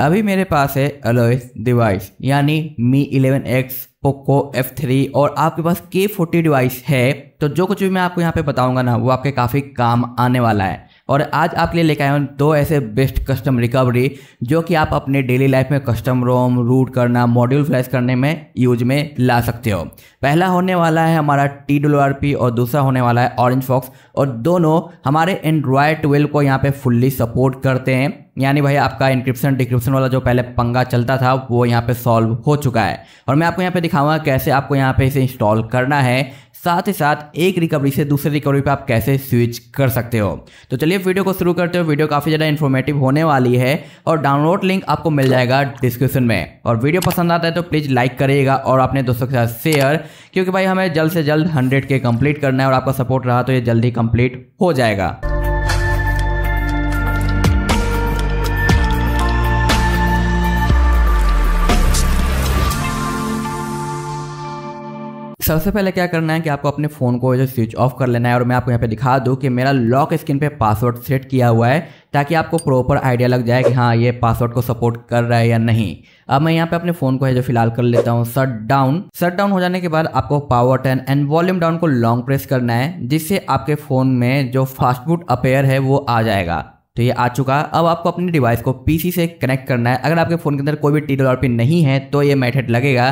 अभी मेरे पास है अलोइस डिवाइस यानी Mi eleven X Poco F three और आपके पास के फोर्टी डिवाइस है तो जो कुछ भी मैं आपको यहाँ पे बताऊंगा ना वो आपके काफ़ी काम आने वाला है और आज आपके लिए लेके आया हूँ दो ऐसे बेस्ट कस्टम रिकवरी जो कि आप अपने डेली लाइफ में कस्टम रोम रूट करना मॉड्यूल फ्लैश करने में यूज में ला सकते हो पहला होने वाला है हमारा टी डब्ल्यू आर पी और दूसरा होने वाला है ऑरेंज फॉक्स और दोनों हमारे एंड्रॉयड ट्वेल्व को यहाँ पे फुल्ली सपोर्ट करते हैं यानी भाई आपका इंक्रिप्शन डिक्रिप्शन वाला जो पहले पंगा चलता था वो यहाँ पे सॉल्व हो चुका है और मैं आपको यहाँ पे दिखाऊंगा कैसे आपको यहाँ पे इसे इंस्टॉल करना है साथ ही साथ एक रिकवरी से दूसरे रिकवरी पे आप कैसे स्विच कर सकते हो तो चलिए वीडियो को शुरू करते हो वीडियो काफ़ी ज़्यादा इन्फॉर्मेटिव होने वाली है और डाउनलोड लिंक आपको मिल जाएगा डिस्क्रिप्शन में और वीडियो पसंद आता है तो प्लीज़ लाइक करिएगा और अपने दोस्तों के साथ शेयर क्योंकि भाई हमें जल्द से जल्द हंड्रेड के कम्प्लीट करना है और आपका सपोर्ट रहा तो ये जल्दी कम्प्लीट हो जाएगा सबसे पहले क्या करना है कि आपको अपने फ़ोन को जो स्विच ऑफ कर लेना है और मैं आपको यहाँ पे दिखा दूँ कि मेरा लॉक स्क्रीन पे पासवर्ड सेट किया हुआ है ताकि आपको प्रॉपर आइडिया लग जाए कि हाँ ये पासवर्ड को सपोर्ट कर रहा है या नहीं अब मैं यहाँ पे अपने फ़ोन को है जो फिलहाल कर लेता हूँ शट डाउन शट डाउन हो जाने के बाद आपको power turn and volume down को लॉन्ग प्रेस करना है जिससे आपके फ़ोन में जो फास्ट बूट अपेयर है वो आ जाएगा तो ये आ चुका अब आपको अपने डिवाइस को पीसी से कनेक्ट करना है अगर आपके फ़ोन के अंदर कोई भी टी डॉलॉपी नहीं है तो ये मेथड लगेगा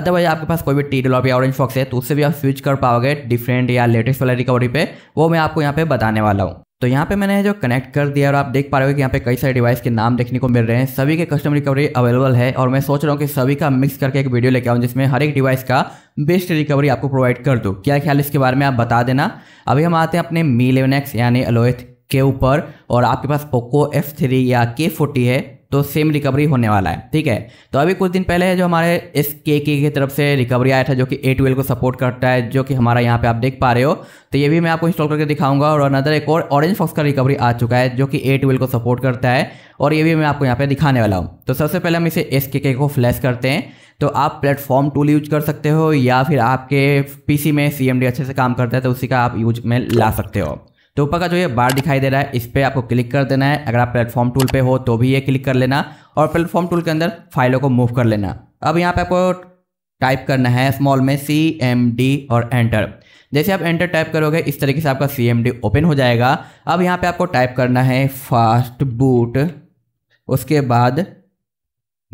अदरवाइज आपके पास कोई भी टी डॉलॉपी या ऑरेंज फॉक्स है तो उससे भी आप स्विच कर पाओगे डिफरेंट या लेटेस्ट वाला रिकवरी पे वो मैं आपको यहाँ पे बताने वाला हूँ तो यहाँ पे मैंने जो कनेक्ट कर दिया और आप देख पा रहे हो कि यहाँ पे कई सारे डिवाइस के नाम देखने को मिल रहे हैं सभी के कस्टम रिकवरी अवेलेबल है और मैं सोच रहा हूँ कि सभी का मिक्स करके एक वीडियो लेके आऊँ जिसमें हर एक डिवाइस का बेस्ट रिकवरी आपको प्रोवाइड कर दूँ क्या ख्याल इसके बारे में आप बता देना अभी हम आते हैं अपने मी इलेवन एक्स यानी अलोएथ के ऊपर और आपके पास पोको एफ थ्री या के फोर्टी है तो सेम रिकवरी होने वाला है ठीक है तो अभी कुछ दिन पहले जो हमारे एस के के की तरफ से रिकवरी आया था जो कि ए ट्वेल्व को सपोर्ट करता है जो कि हमारा यहाँ पे आप देख पा रहे हो तो ये भी मैं आपको इंस्टॉल करके दिखाऊंगा और अनदर एक और ऑरेंज फॉक्स का रिकवरी आ चुका है जो कि ए ट्वेल्व को सपोर्ट करता है और ये भी मैं आपको यहाँ पे दिखाने वाला हूँ तो सबसे पहले हम इसे एस के के को फ्लैश करते हैं तो आप प्लेटफॉर्म टूल यूज कर सकते हो या फिर आपके सी में डी अच्छे से काम करता है तो उसी का आप यूज में ला सकते हो तो ऊपर का जो ये बार दिखाई दे रहा है इस पर आपको क्लिक कर देना है अगर आप प्लेटफॉर्म टूल पे हो तो भी ये क्लिक कर लेना और प्लेटफॉर्म टूल के अंदर फाइलों को मूव कर लेना अब यहाँ पे आपको टाइप करना है स्मॉल में सी एम डी और एंटर जैसे आप एंटर टाइप करोगे इस तरीके से आपका सी एम डी ओपन हो जाएगा अब यहाँ पे आपको टाइप करना है फास्ट बूट उसके बाद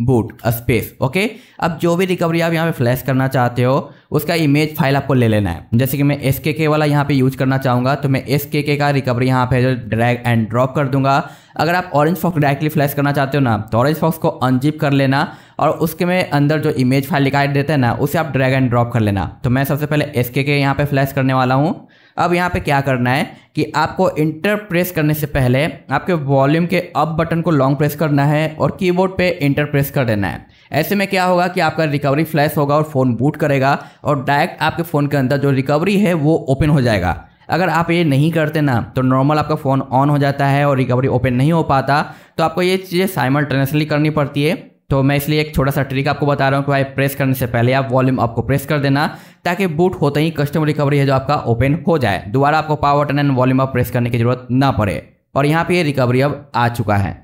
बूट स्पेस ओके अब जो भी रिकवरी आप यहाँ पे फ्लैश करना चाहते हो उसका इमेज फाइल आपको ले लेना है जैसे कि मैं एस के के वाला यहाँ पे यूज करना चाहूँगा तो मैं एस के के का रिकवरी यहाँ पे जो ड्रैग एंड ड्रॉप कर दूंगा अगर आप ऑरेंज फॉक्स डायरेक्टली फ्लैश करना चाहते हो ना तो ऑरेंज फॉक्स को अनजिप कर लेना और उसके में अंदर जो इमेज फाइल लिखा देते हैं ना उसे आप ड्रैग एंड ड्रॉप कर लेना तो मैं सबसे पहले एस के के यहाँ पे फ्लैश करने वाला हूँ अब यहाँ पे क्या करना है कि आपको इंटर प्रेस करने से पहले आपके वॉल्यूम के अप बटन को लॉन्ग प्रेस करना है और कीबोर्ड पे इंटर प्रेस कर देना है ऐसे में क्या होगा कि आपका रिकवरी फ्लैश होगा और फ़ोन बूट करेगा और डायरेक्ट आपके फ़ोन के अंदर जो रिकवरी है वो ओपन हो जाएगा अगर आप ये नहीं करते ना तो नॉर्मल आपका फ़ोन ऑन हो जाता है और रिकवरी ओपन नहीं हो पाता तो आपको ये चीज़ें साइमल्टेनियसली करनी पड़ती है तो मैं इसलिए एक छोटा सा ट्रिक आपको बता रहा हूँ कि भाई प्रेस करने से पहले आप वॉल्यूम आपको प्रेस कर देना ताकि बूट होते ही कस्टम रिकवरी है जो आपका ओपन हो जाए दोबारा आपको power button and volume up press करने की जरूरत ना पड़े और यहाँ पे ये रिकवरी अब आ चुका है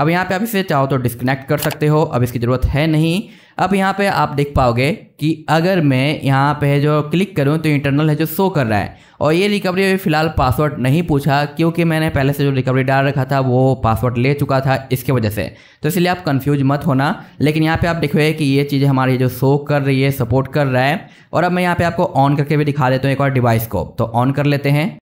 अब यहाँ पे आप इसे चाहो तो डिस्कनेक्ट कर सकते हो अब इसकी ज़रूरत है नहीं अब यहाँ पे आप देख पाओगे कि अगर मैं यहाँ पे जो क्लिक करूँ तो इंटरनल है जो शो कर रहा है और ये रिकवरी अभी फ़िलहाल पासवर्ड नहीं पूछा क्योंकि मैंने पहले से जो रिकवरी डाल रखा था वो पासवर्ड ले चुका था इसके वजह से तो इसलिए आप कन्फ्यूज मत होना लेकिन यहाँ पर आप देखोगे कि ये चीज़ हमारी जो शो कर रही है सपोर्ट कर रहा है और अब मैं यहाँ पर आपको ऑन करके भी दिखा देता हूँ एक और डिवाइस को तो ऑन कर लेते हैं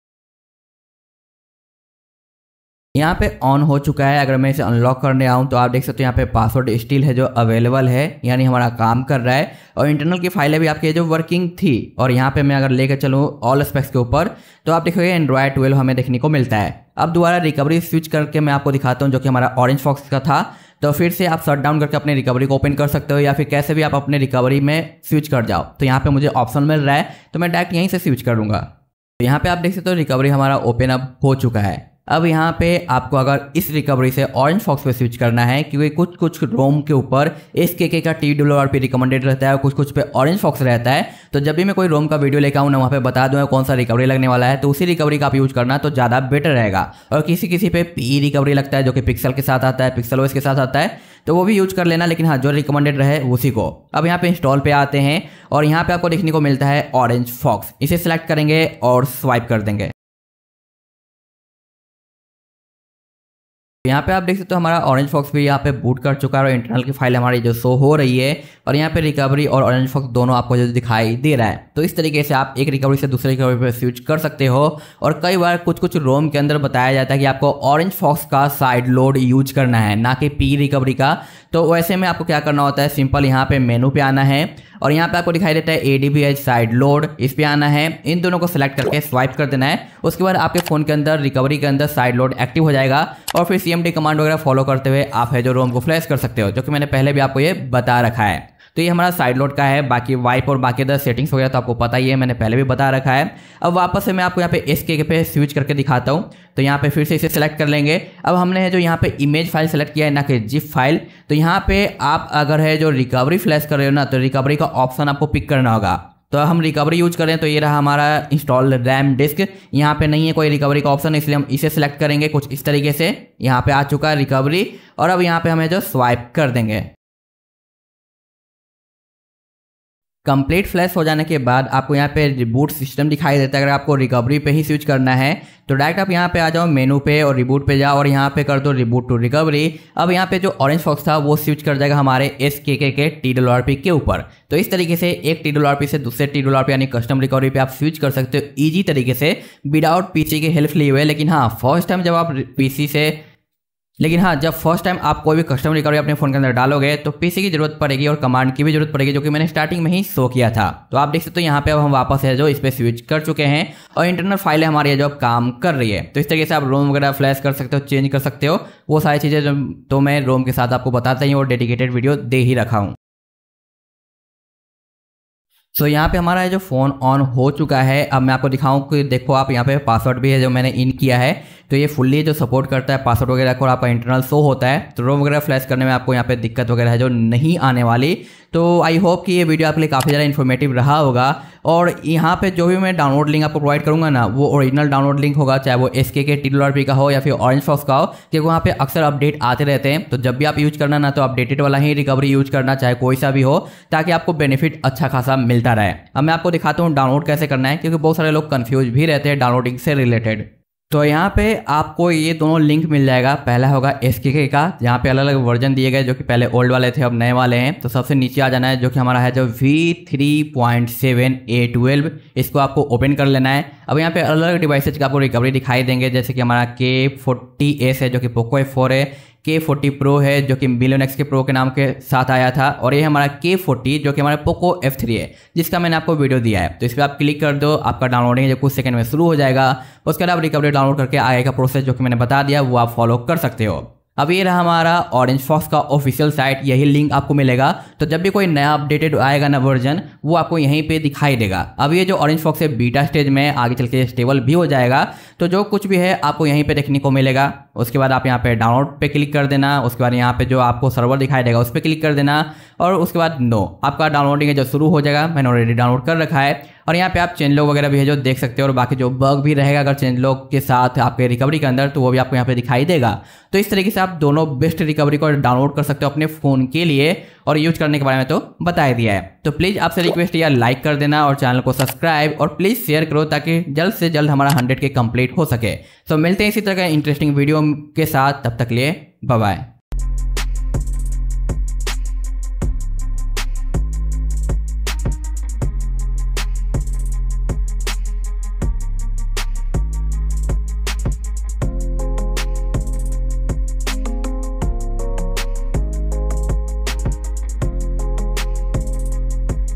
यहाँ पे ऑन हो चुका है अगर मैं इसे अनलॉक करने आऊँ तो आप देख सकते हो यहाँ पे पासवर्ड स्टिल है जो अवेलेबल है यानी हमारा काम कर रहा है और इंटरनल की फाइलें भी आपकी जो वर्किंग थी और यहाँ पे मैं अगर लेकर चलूँ ऑल स्पेक्स के ऊपर तो आप देखोगे एंड्रॉयड ट्वेल्व हमें देखने को मिलता है अब दोबारा रिकवरी स्विच करके मैं आपको दिखाता हूँ जो कि हमारा ऑरेंज फॉक्स का था तो फिर से आप शट डाउन करके अपने रिकवरी को ओपन कर सकते हो या फिर कैसे भी आप अपने रिकवरी में स्विच कर जाओ तो यहाँ पे मुझे ऑप्शन मिल रहा है तो मैं डायरेक्ट यहीं से स्विच करूँगा तो यहाँ पे आप देख सकते हो रिकवरी हमारा ओपन अप हो चुका है अब यहाँ पे आपको अगर इस रिकवरी से ऑरेंज फॉक्स पे स्विच करना है क्योंकि कुछ कुछ रोम के ऊपर एस के के का T W R P recommended रहता है और कुछ कुछ पे ऑरेंज फॉक्स रहता है तो जब भी मैं कोई रोम का वीडियो लेकर आऊँ ना वहाँ पे बता दूँ कौन सा रिकवरी लगने वाला है तो उसी रिकवरी का आप यूज करना तो ज़्यादा बेटर रहेगा और किसी किसी पे पी रिकवरी लगता है जो कि पिक्सल के साथ आता है पिक्सल वो के साथ आता है तो वो भी यूज कर लेना लेकिन हाँ जो रिकमेंडेड रहे उसी को अब यहाँ पे इंस्टॉल पे आते हैं और यहाँ पे आपको देखने को मिलता है ऑरेंज फॉक्स इसे सेलेक्ट करेंगे और स्वाइप कर देंगे यहाँ पे आप देख सकते हो हमारा ऑरेंज फॉक्स भी यहाँ पे बूट कर चुका है और इंटरनल की फाइल हमारी जो शो हो रही है और यहाँ पे रिकवरी और ऑरेंज फॉक्स दोनों आपको जो दिखाई दे रहा है तो इस तरीके से आप एक रिकवरी से दूसरे रिकवरी पर स्विच कर सकते हो और कई बार कुछ कुछ रोम के अंदर बताया जाता है कि आपको ऑरेंज फॉक्स का साइड लोड यूज करना है ना कि पी रिकवरी का तो वैसे में आपको क्या करना होता है सिंपल यहाँ पे मेनू पे आना है और यहाँ पे आपको दिखाई देता है ए साइड लोड इस पर आना है इन दोनों को सिलेक्ट करके स्वाइप कर देना है उसके बाद आपके फोन के अंदर रिकवरी के अंदर साइड लोड एक्टिव हो जाएगा और फिर सी कमांड वगैरह फॉलो करते हुए आप है जो रोम को फ्लैश कर सकते हो जो कि मैंने पहले भी आपको ये बता रखा है तो ये हमारा साइड लोड का है बाकी वाइप और बाकी अदर सेटिंग्स वगैरह तो आपको पता ही है मैंने पहले भी बता रखा है अब वापस से मैं आपको यहाँ पे एस के पे स्विच करके दिखाता हूँ तो यहाँ पे फिर से इसे सेलेक्ट कर लेंगे अब हमने है जो यहाँ पे इमेज फाइल सेलेक्ट किया है ना कि जिप फाइल तो यहाँ पे आप अगर है जो रिकवरी फ्लैश कर रहे हो ना तो रिकवरी का ऑप्शन आपको पिक करना होगा तो हम रिकवरी यूज करें तो ये रहा हमारा इंस्टॉल रैम डिस्क यहाँ पे नहीं है कोई रिकवरी का ऑप्शन इसलिए हम इसे सेलेक्ट करेंगे कुछ इस तरीके से यहाँ पे आ चुका है रिकवरी और अब यहाँ पे हमें जो स्वाइप कर देंगे कंप्लीट फ्लैश हो जाने के बाद आपको यहाँ पे रिबूट सिस्टम दिखाई देता है अगर आपको रिकवरी पे ही स्विच करना है तो डायरेक्ट आप यहाँ पे आ जाओ मेनू पे और रिबूट पे जाओ और यहाँ पे कर दो रिबूट टू रिकवरी अब यहाँ पे जो ऑरेंज फॉक्स था वो स्विच कर जाएगा हमारे एस के के के टी डल आर पी के ऊपर तो इस तरीके से एक टी डल आर पी से दूसरे टी डल आर पी यानी कस्टम रिकवरी पे आप स्विच कर सकते हो ईजी तरीके से विदाउट पी सी के हेल्प लिए हुए लेकिन हाँ फर्स्ट टाइम जब आप पी सी से लेकिन हाँ जब फर्स्ट टाइम आप कोई भी कस्टम रिकवरी अपने फ़ोन के अंदर डालोगे तो पीसी की जरूरत पड़ेगी और कमांड की भी जरूरत पड़ेगी जो कि मैंने स्टार्टिंग में ही शो किया था तो आप देख सकते हो तो यहाँ पे अब हम वापस है जो इस पर स्विच कर चुके हैं और इंटरनल फाइलें हमारी जो अब काम कर रही है तो इस तरीके से आप रोम वगैरह फ्लैश कर सकते हो चेंज कर सकते हो वो सारी चीज़ें तो मैं रोम के साथ आपको बताता ही और डेडिकेटेड वीडियो दे ही रखा हूँ सो so, यहाँ पे हमारा जो फ़ोन ऑन हो चुका है अब मैं आपको दिखाऊं कि देखो आप यहाँ पे पासवर्ड भी है जो मैंने इन किया है तो ये फुल्ली जो सपोर्ट करता है पासवर्ड वगैरह को आपका इंटरनल शो होता है तो रोम वगैरह फ्लैश करने में आपको यहाँ पे दिक्कत वगैरह है जो नहीं आने वाली तो आई होप कि ये वीडियो आपके लिए काफ़ी ज़्यादा इन्फॉर्मेटिव रहा होगा और यहाँ पे जो भी मैं डाउनलोड लिंक आपको प्रोवाइड करूँगा ना वो ओरिजिनल डाउनलोड लिंक होगा चाहे वो एस के के टी का हो या फिर ऑरेंज फॉक्स का हो क्योंकि वहाँ पे अक्सर अपडेट आते रहते हैं तो जब भी आप यूज करना ना तो अपडेटेड वाला ही रिकवरी यूज करना चाहे कोई सा भी हो ताकि आपको बेनिफिट अच्छा खासा मिलता रहे अब मैं आपको दिखाता हूँ डाउनलोड कैसे करना है क्योंकि बहुत सारे लोग कन्फ्यूज भी रहते हैं डाउनलोडिंग से रिलेटेड तो यहाँ पे आपको ये दोनों लिंक मिल जाएगा पहला होगा एस के का यहाँ पे अलग अलग वर्जन दिए गए जो कि पहले ओल्ड वाले थे अब नए वाले हैं तो सबसे नीचे आ जाना है जो कि हमारा है जो V three point seven A twelve इसको आपको ओपन कर लेना है अब यहाँ पे अलग अलग डिवाइसेज का आपको रिकवरी दिखाई देंगे जैसे कि हमारा के फोर्टी एस है जो कि पोको एफ फोर है के फोर्टी प्रो है जो कि मिलियन एक्स के प्रो के नाम के साथ आया था और ये हमारा के फोर्टी जो कि हमारा पोको एफ थ्री है जिसका मैंने आपको वीडियो दिया है तो इस पर आप क्लिक कर दो आपका डाउनलोडिंग जो कुछ सेकंड में शुरू हो जाएगा उसके बाद आप रिकवरी डाउनलोड करके आगे का प्रोसेस जो कि मैंने बता दिया वो आप फॉलो कर सकते हो अब ये रहा हमारा ऑरेंज फॉक्स का ऑफिशियल साइट यही लिंक आपको मिलेगा तो जब भी कोई नया अपडेटेड आएगा ना वर्जन वो आपको यहीं पे दिखाई देगा अब ये जो ऑरेंज फॉक्स है बीटा स्टेज में आगे चल के स्टेबल भी हो जाएगा तो जो कुछ भी है आपको यहीं पे देखने को मिलेगा उसके बाद आप यहाँ पे डाउनलोड पे क्लिक कर देना उसके बाद यहाँ पे जो आपको सर्वर दिखाई देगा उस पर क्लिक कर देना और उसके बाद नो आपका डाउनलोडिंग जो शुरू हो जाएगा मैंने ऑलरेडी डाउनलोड कर रखा है और यहाँ पे आप चेन वगैरह भी है जो देख सकते हो और बाकी जो बग भी रहेगा अगर चेन के साथ आपके रिकवरी के अंदर तो वो भी आपको यहाँ पे दिखाई देगा तो इस तरीके से आप दोनों बेस्ट रिकवरी को डाउनलोड कर सकते हो अपने फ़ोन के लिए और यूज करने के बारे में तो बताया दिया है तो प्लीज़ आपसे रिक्वेस्ट या लाइक कर देना और चैनल को सब्सक्राइब और प्लीज़ शेयर करो ताकि जल्द से जल्द हमारा हंड्रेड के कंप्लीट हो सके तो मिलते हैं इसी तरह के इंटरेस्टिंग वीडियो के साथ तब तक लिए बाय